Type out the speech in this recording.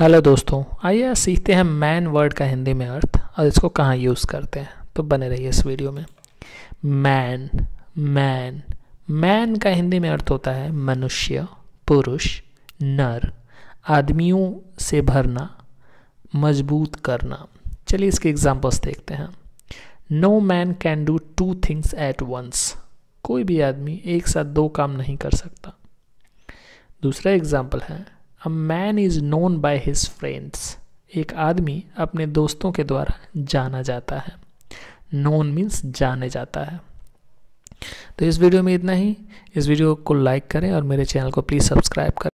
hello दोस्तों आइए सीखते हैं मैन वर्ड का हिंदी में अर्थ और इसको कहाँ यूज़ करते हैं तो बने रहिए इस वीडियो में मैन मैन मैन का हिंदी में अर्थ होता है मनुष्य पुरुष नर आदमियों से भरना मजबूत करना चलिए इसके एग्जाम्पल्स देखते हैं no man can do two things at once कोई भी आदमी एक साथ दो काम नहीं कर सकता दूसरा एग्जाम्पल है a man is known by his friends एक आदमी अपने दोस्तों के द्वारा जाना जाता है नोन मीन्स जाने जाता है तो इस वीडियो में इतना ही इस वीडियो को लाइक करें और मेरे चैनल को प्लीज़ सब्सक्राइब करें